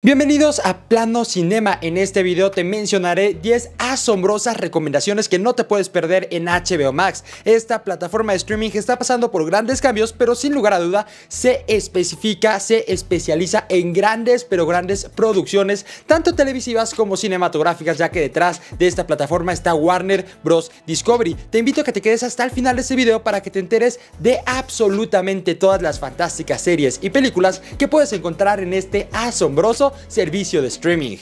Bienvenidos a Plano Cinema, en este video te mencionaré 10 asombrosas recomendaciones que no te puedes perder en HBO Max. Esta plataforma de streaming está pasando por grandes cambios, pero sin lugar a duda se especifica, se especializa en grandes pero grandes producciones, tanto televisivas como cinematográficas, ya que detrás de esta plataforma está Warner Bros. Discovery. Te invito a que te quedes hasta el final de este video para que te enteres de absolutamente todas las fantásticas series y películas que puedes encontrar en este asombroso servicio de streaming.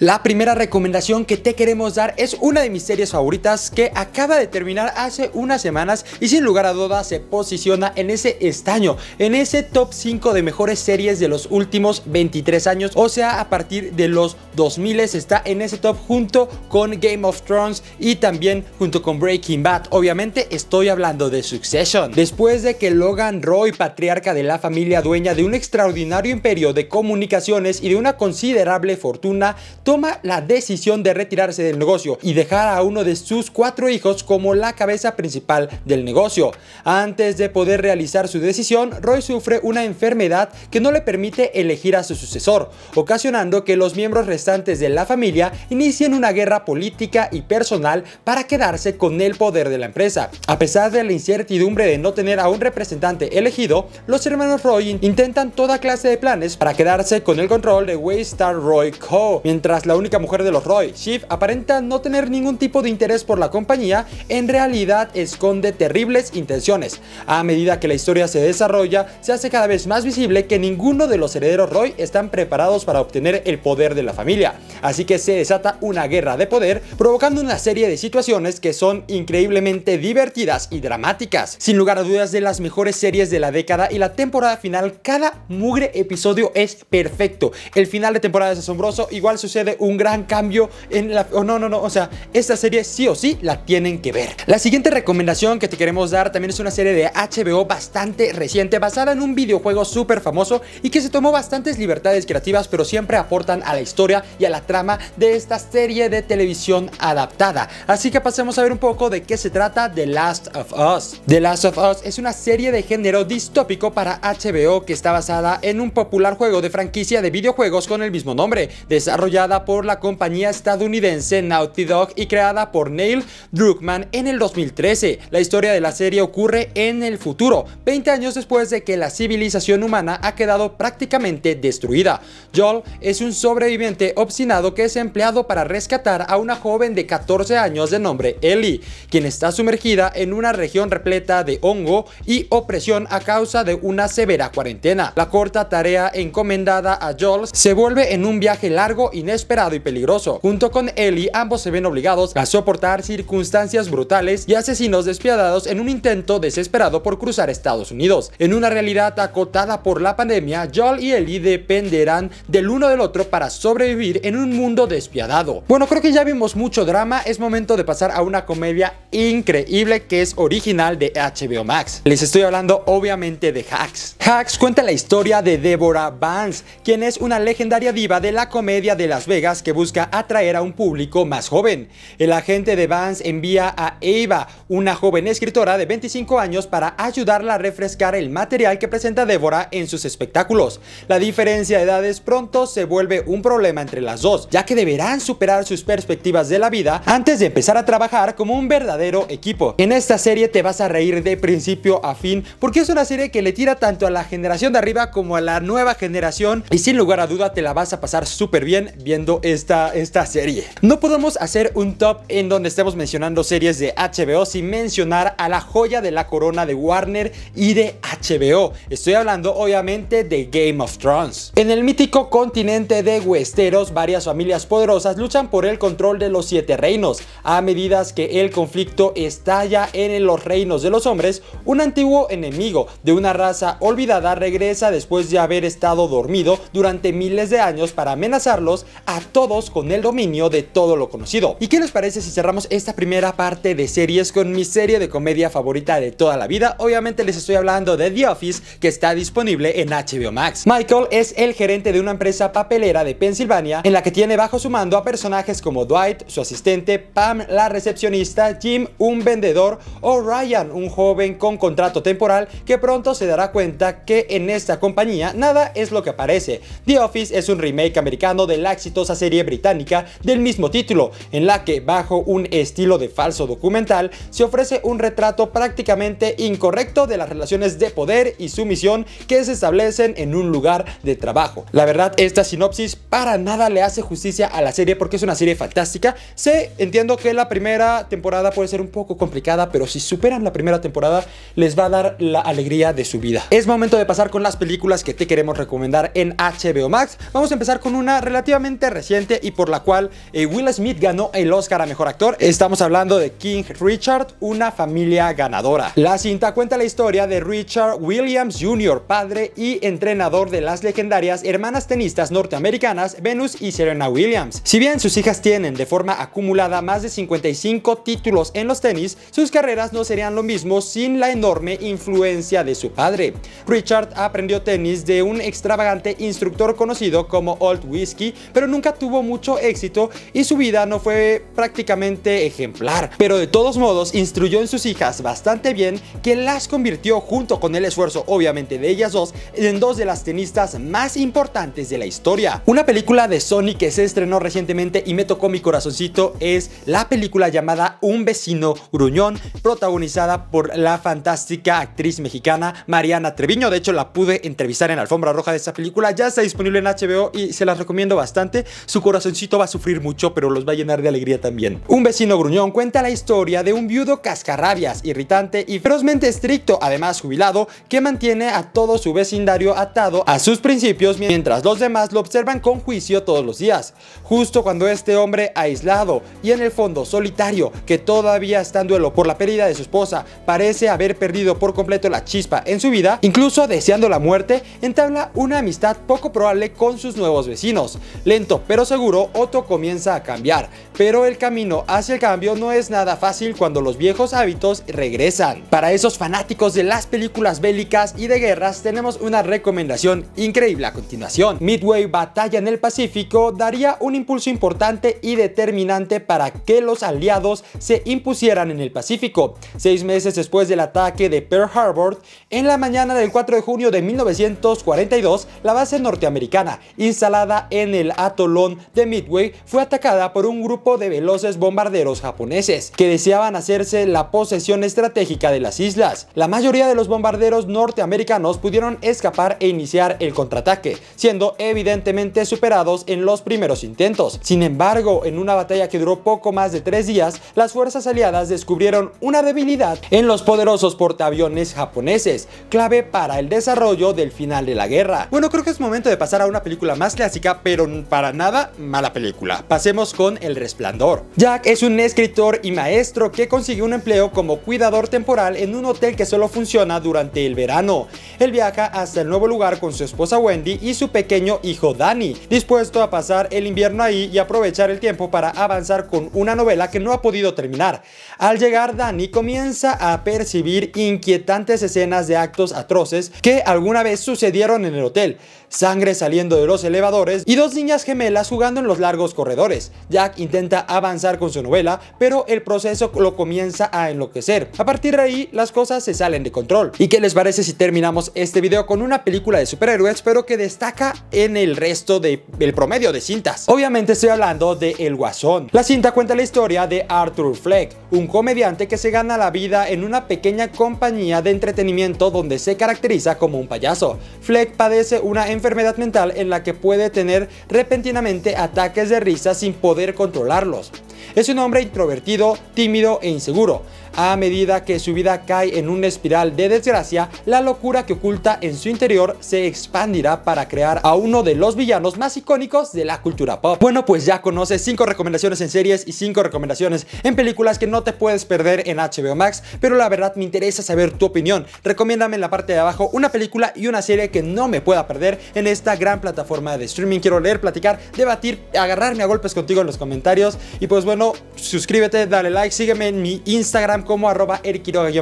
La primera recomendación que te queremos dar es una de mis series favoritas que acaba de terminar hace unas semanas y sin lugar a dudas se posiciona en ese estaño, en ese top 5 de mejores series de los últimos 23 años, o sea, a partir de los 2000 está en ese top junto con Game of Thrones y también junto con Breaking Bad. Obviamente estoy hablando de Succession. Después de que Logan Roy, patriarca de la familia dueña de un extraordinario imperio de comunicaciones y de una considerable fortuna, toma la decisión de retirarse del negocio y dejar a uno de sus cuatro hijos como la cabeza principal del negocio. Antes de poder realizar su decisión, Roy sufre una enfermedad que no le permite elegir a su sucesor, ocasionando que los miembros restantes de la familia inician una guerra política y personal para quedarse con el poder de la empresa. A pesar de la incertidumbre de no tener a un representante elegido, los hermanos Roy intentan toda clase de planes para quedarse con el control de Waystar Roy Co., mientras la única mujer de los Roy, Shiv, aparenta no tener ningún tipo de interés por la compañía, en realidad esconde terribles intenciones. A medida que la historia se desarrolla, se hace cada vez más visible que ninguno de los herederos Roy están preparados para obtener el poder de la familia. Así que se desata una guerra de poder, provocando una serie de situaciones que son increíblemente divertidas y dramáticas. Sin lugar a dudas de las mejores series de la década y la temporada final, cada mugre episodio es perfecto. El final de temporada es asombroso, igual sucede un gran cambio en la... Oh, no, no, no, o sea, esta serie sí o sí la tienen que ver. La siguiente recomendación que te queremos dar también es una serie de HBO bastante reciente, basada en un videojuego súper famoso y que se tomó bastantes libertades creativas, pero siempre aportan a la historia y a la trama de esta serie de televisión adaptada. Así que pasemos a ver un poco de qué se trata The Last of Us. The Last of Us es una serie de género distópico para HBO que está basada en un popular juego de franquicia de videojuegos con el mismo nombre, desarrollada por la compañía estadounidense Naughty Dog y creada por Neil Druckmann en el 2013. La historia de la serie ocurre en el futuro, 20 años después de que la civilización humana ha quedado prácticamente destruida. Joel es un sobreviviente obstinado que es empleado para rescatar a una joven de 14 años de nombre Ellie, quien está sumergida en una región repleta de hongo y opresión a causa de una severa cuarentena. La corta tarea encomendada a Joel se vuelve en un viaje largo, inesperado y peligroso. Junto con Ellie, ambos se ven obligados a soportar circunstancias brutales y asesinos despiadados en un intento desesperado por cruzar Estados Unidos. En una realidad acotada por la pandemia, Joel y Ellie dependerán del uno del otro para sobrevivir en un mundo despiadado. Bueno, creo que ya vimos mucho drama, es momento de pasar a una comedia increíble que es original de HBO Max. Les estoy hablando obviamente de Hacks. Hacks cuenta la historia de Deborah Vance, quien es una legendaria diva de la comedia de Las Vegas que busca atraer a un público más joven. El agente de Vance envía a Ava, una joven escritora de 25 años, para ayudarla a refrescar el material que presenta Deborah en sus espectáculos. La diferencia de edades pronto se vuelve un problema entre las dos, ya que deberán superar sus perspectivas de la vida antes de empezar a trabajar como un verdadero equipo. En esta serie te vas a reír de principio a fin porque es una serie que le tira tanto a la generación de arriba como a la nueva generación y sin lugar a duda te la vas a pasar súper bien viendo esta, esta serie. No podemos hacer un top en donde estemos mencionando series de HBO sin mencionar a la joya de la corona de Warner y de HBO. Estoy hablando obviamente de Game of Thrones. En el mítico continente de Westeros varias familias poderosas luchan por el control de los siete reinos. A medida que el conflicto estalla en los reinos de los hombres, un antiguo enemigo de una raza olvidada regresa después de haber estado dormido durante miles de años para amenazarlos a todos con el dominio de todo lo conocido. ¿Y qué les parece si cerramos esta primera parte de series con mi serie de comedia favorita de toda la vida? Obviamente les estoy hablando de The Office que está disponible en HBO Max. Michael es el gerente de una empresa papelera de Pensilvania en la que tiene bajo su mando a personajes como Dwight, su asistente, Pam, la recepcionista, Jim, un vendedor, o Ryan, un joven con contrato temporal que pronto se dará cuenta que en esta compañía nada es lo que aparece. The Office es un remake americano de la exitosa serie británica del mismo título, en la que bajo un estilo de falso documental se ofrece un retrato prácticamente incorrecto de las relaciones de poder y sumisión que se establecen en un lugar de trabajo. La verdad, esta sinopsis para nada le hace justicia a la serie porque es una serie fantástica. Sé, entiendo que la primera temporada puede ser un poco complicada, pero si superan la primera temporada les va a dar la alegría de su vida. Es momento de pasar con las películas que te queremos recomendar en HBO Max. Vamos a empezar con una relativamente reciente y por la cual eh, Will Smith ganó el Oscar a Mejor Actor. Estamos hablando de King Richard, una familia ganadora. La cinta cuenta la historia de Richard Williams Jr., padre y entrenador de las legendarias hermanas tenistas norteamericanas Venus y Serena Williams. Si bien sus hijas tienen de forma acumulada más de 55 títulos en los tenis, sus carreras no serían lo mismo sin la enorme influencia de su padre. Richard aprendió tenis de un extravagante instructor conocido como Old Whiskey, pero nunca tuvo mucho éxito y su vida no fue prácticamente ejemplar. Pero de todos modos, instruyó en sus hijas bastante bien que las convirtió junto con el esfuerzo obviamente de ellas dos en dos de las tenistas más importantes de la historia. Una película de Sonic Sony que se estrenó recientemente y me tocó mi corazoncito es la película llamada Un vecino gruñón, protagonizada por la fantástica actriz mexicana Mariana Treviño. De hecho, la pude entrevistar en la Alfombra Roja de esta película. Ya está disponible en HBO y se las recomiendo bastante. Su corazoncito va a sufrir mucho, pero los va a llenar de alegría también. Un vecino gruñón cuenta la historia de un viudo cascarrabias, irritante y ferozmente estricto, además jubilado, que mantiene a todo su vecindario atado a sus principios mientras los demás lo observan con juicio todos los días, justo cuando este hombre aislado y en el fondo solitario, que todavía está en duelo por la pérdida de su esposa, parece haber perdido por completo la chispa en su vida, incluso deseando la muerte, entabla una amistad poco probable con sus nuevos vecinos. Lento pero seguro, Otto comienza a cambiar, pero el camino hacia el cambio no es nada fácil cuando los viejos hábitos regresan. Para esos fanáticos de las películas bélicas y de guerras, tenemos una recomendación increíble a continuación. Midway Batalla en el Pacífico daría un impulso importante y determinante para que los aliados se impusieran en el Pacífico. Seis meses después del ataque de Pearl Harbor, en la mañana del 4 de junio de 1942, la base norteamericana, instalada en el atolón de Midway, fue atacada por un grupo de veloces bombarderos japoneses, que deseaban hacerse la posesión estratégica de las islas. La mayoría de los bombarderos norteamericanos pudieron escapar e iniciar el contraataque, siendo evidentemente superados en los primeros intentos. Sin embargo, en una batalla que duró poco más de tres días, las fuerzas aliadas descubrieron una debilidad en los poderosos portaaviones japoneses, clave para el desarrollo del final de la guerra. Bueno, creo que es momento de pasar a una película más clásica, pero para nada mala película. Pasemos con El Resplandor. Jack es un escritor y maestro que consigue un empleo como cuidador temporal en un hotel que solo funciona durante el verano. Él viaja hasta el nuevo lugar con su esposa Wendy y su pequeño hijo Danny, después a pasar el invierno ahí y aprovechar el tiempo para avanzar con una novela que no ha podido terminar. Al llegar, Dani comienza a percibir inquietantes escenas de actos atroces que alguna vez sucedieron en el hotel sangre saliendo de los elevadores y dos niñas gemelas jugando en los largos corredores. Jack intenta avanzar con su novela, pero el proceso lo comienza a enloquecer. A partir de ahí, las cosas se salen de control. ¿Y qué les parece si terminamos este video con una película de superhéroes, pero que destaca en el resto del promedio de cintas? Obviamente estoy hablando de El Guasón. La cinta cuenta la historia de Arthur Fleck, un comediante que se gana la vida en una pequeña compañía de entretenimiento donde se caracteriza como un payaso. Fleck padece una enfermedad enfermedad mental en la que puede tener repentinamente ataques de risa sin poder controlarlos. Es un hombre introvertido, tímido e inseguro, a medida que su vida cae en una espiral de desgracia, la locura que oculta en su interior se expandirá para crear a uno de los villanos más icónicos de la cultura pop. Bueno, pues ya conoces 5 recomendaciones en series y 5 recomendaciones en películas que no te puedes perder en HBO Max, pero la verdad me interesa saber tu opinión. Recomiéndame en la parte de abajo una película y una serie que no me pueda perder en esta gran plataforma de streaming. Quiero leer, platicar, debatir, agarrarme a golpes contigo en los comentarios. Y pues bueno, suscríbete, dale like, sígueme en mi Instagram como arroba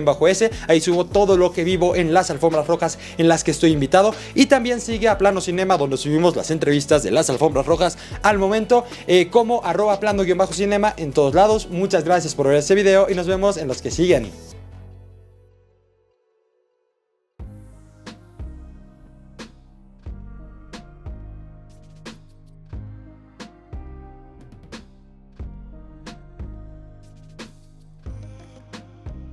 bajo s Ahí subo todo lo que vivo en las alfombras rojas en las que estoy invitado. Y también sigue a Plano Cinema, donde subimos las entrevistas de las alfombras rojas al momento, eh, como arroba plano-cinema en todos lados. Muchas gracias por ver este video y nos vemos en los que siguen.